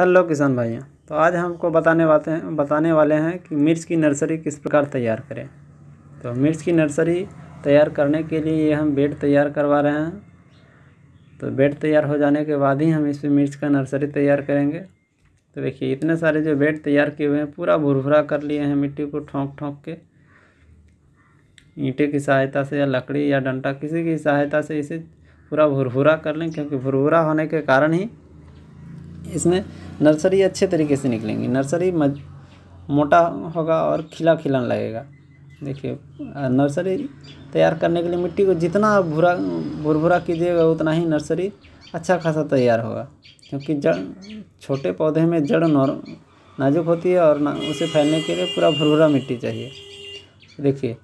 hello किसान भाइयों तो आज हमको बताने वाले हैं बताने वाले हैं कि मिर्च की नर्सरी किस प्रकार तैयार करें तो मिर्च की नर्सरी तैयार करने के लिए ये हम बेड तैयार करवा रहे हैं तो बेड तैयार हो जाने के बाद ही हम इसमें मिर्च का नर्सरी तैयार करेंगे तो देखिए इतने सारे जो बेड तैयार किए हुए हैं पूरा भुरभुरा कर लिए हैं मिट्टी को ठोंक ठोंक के ईंटे की सहायता से या लकड़ी या डंटा किसी की सहायता से इसे पूरा भुरभुरा कर लें क्योंकि भुरभुरा होने के कारण ही इसमें नर्सरी अच्छे तरीके से निकलेंगी नर्सरी मज मोटा होगा और खिला खिलन लगेगा देखिए नर्सरी तैयार करने के लिए मिट्टी को जितना भूरा भुर भुरा कीजिएगा उतना ही नर्सरी अच्छा खासा तैयार होगा क्योंकि जड़ छोटे पौधे में जड़ नॉर नाजुक होती है और ना उसे फैलने के लिए पूरा भुरभुरा मिट्टी चाहिए देखिए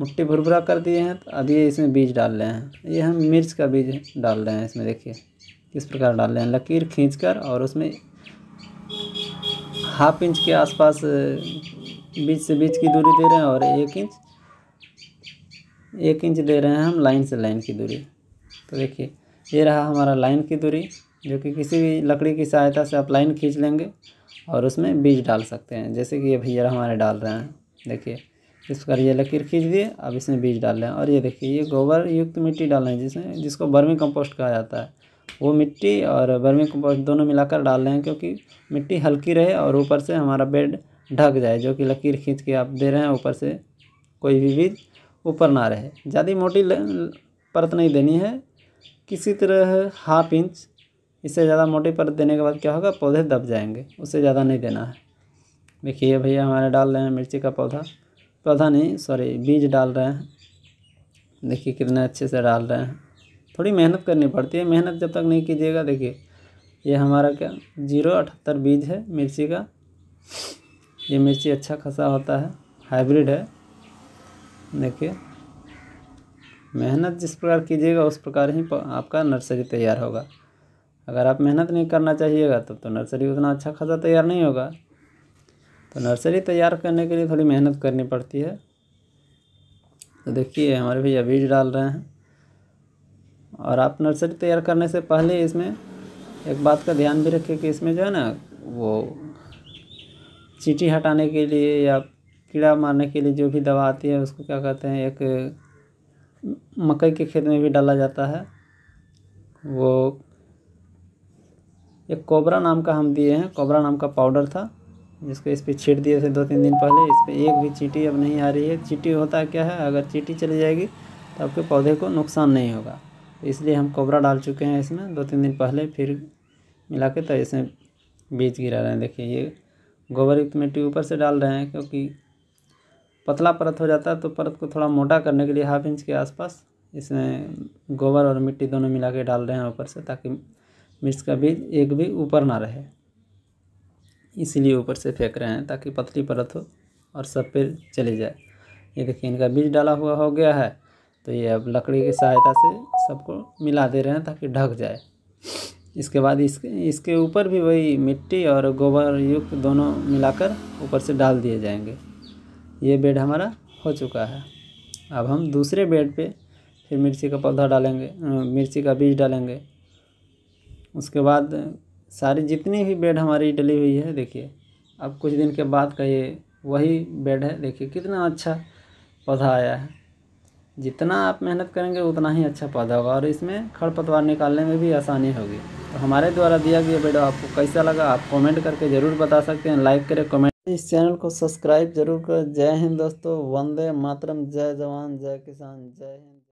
मिट्टी भुरभुरा कर दिए हैं तो अभी इसमें बीज डाल रहे हैं ये हम मिर्च का बीज डाल रहे हैं इसमें देखिए इस प्रकार डाल रहे हैं लकीर खींचकर और उसमें हाफ इंच के आसपास बीच से बीच की दूरी दे रहे हैं और एक इंच एक इंच दे रहे हैं हम लाइन से लाइन की दूरी तो देखिए ये रहा हमारा लाइन की दूरी जो कि किसी भी लकड़ी की सहायता से आप लाइन खींच लेंगे और उसमें बीज डाल सकते हैं जैसे कि ये भैया हमारे डाल रहे हैं देखिए इस प्रकार ये लकीर खींच दिए अब इसमें बीज डाल रहे हैं और ये देखिए ये गोबर युक्त मिट्टी डाल रहे हैं जिसमें जिसको बर्मी कंपोस्ट कहा जाता है वो मिट्टी और वर्मी कंपोस्ट दोनों मिलाकर डाल रहे हैं क्योंकि मिट्टी हल्की रहे और ऊपर से हमारा बेड ढक जाए जो कि लकीर खींच के आप दे रहे हैं ऊपर से कोई भी बीज ऊपर ना रहे ज़्यादा मोटी परत नहीं देनी है किसी तरह हाफ इंच इससे ज़्यादा मोटी परत देने के बाद क्या होगा पौधे दब जाएंगे उससे ज़्यादा नहीं देना है देखिए भैया हमारे डाल रहे हैं मिर्ची का पौधा पौधा नहीं सॉरी बीज डाल रहे हैं देखिए कितने अच्छे से डाल रहे हैं थोड़ी मेहनत करनी पड़ती है मेहनत जब तक नहीं कीजिएगा देखिए ये हमारा क्या जीरो अठहत्तर बीज है मिर्ची का ये मिर्ची अच्छा खासा होता है हाइब्रिड है देखिए मेहनत जिस प्रकार कीजिएगा उस प्रकार ही आपका नर्सरी तैयार होगा अगर आप मेहनत नहीं करना चाहिएगा तब तो, तो नर्सरी उतना अच्छा खासा तैयार नहीं होगा तो नर्सरी तैयार करने के लिए थोड़ी मेहनत करनी पड़ती है तो देखिए हमारे भैया बीज डाल रहे हैं और आप नर्सरी तैयार करने से पहले इसमें एक बात का ध्यान भी रखें कि इसमें जो है ना वो चीटी हटाने के लिए या कीड़ा मारने के लिए जो भी दवा आती है उसको क्या कहते हैं एक मकई के खेत में भी डाला जाता है वो एक कोबरा नाम का हम दिए हैं कोबरा नाम का पाउडर था जिसको इस पर छीट दिए थे दो तीन दिन पहले इस पर एक भी चीटी अब नहीं आ रही है चीटी होता क्या है अगर चीटी चली जाएगी तो आपके पौधे को नुकसान नहीं होगा इसलिए हम कोबरा डाल चुके हैं इसमें दो तीन दिन पहले फिर मिला के तो इसमें बीज गिरा रहे हैं देखिए ये गोबर युक्त मिट्टी ऊपर से डाल रहे हैं क्योंकि पतला परत हो जाता है तो परत को थोड़ा मोटा करने के लिए हाफ इंच के आसपास इसमें गोबर और मिट्टी दोनों मिला के डाल रहे हैं ऊपर से ताकि मिर्च का बीज एक भी ऊपर ना रहे इसीलिए ऊपर से फेंक रहे हैं ताकि पतली परत हो और सब पे चले जाए ये देखिए इनका बीज डाला हुआ हो गया है तो ये अब लकड़ी की सहायता से सबको मिला दे रहे हैं ताकि ढक जाए इसके बाद इसके इसके ऊपर भी वही मिट्टी और गोबर युक्त दोनों मिलाकर ऊपर से डाल दिए जाएंगे ये बेड हमारा हो चुका है अब हम दूसरे बेड पे फिर मिर्ची का पौधा डालेंगे मिर्ची का बीज डालेंगे उसके बाद सारी जितनी भी बेड हमारी डली हुई है देखिए अब कुछ दिन के बाद का ये वही बेड है देखिए कितना अच्छा पौधा आया है जितना आप मेहनत करेंगे उतना ही अच्छा पौधा होगा और इसमें खरपतवार निकालने में भी आसानी होगी तो हमारे द्वारा दिया गया वीडियो आपको कैसा लगा आप कमेंट करके ज़रूर बता सकते हैं लाइक करें कमेंट इस चैनल को सब्सक्राइब जरूर करें जय हिंद दोस्तों वंदे मातरम जय जवान जय किसान जय हिंद